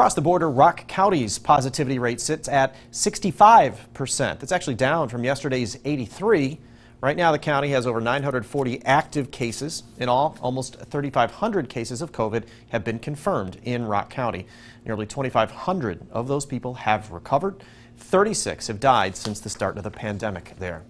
Across the border, Rock County's positivity rate sits at 65%. That's actually down from yesterday's 83. Right now, the county has over 940 active cases. In all, almost 3,500 cases of COVID have been confirmed in Rock County. Nearly 2,500 of those people have recovered. 36 have died since the start of the pandemic there.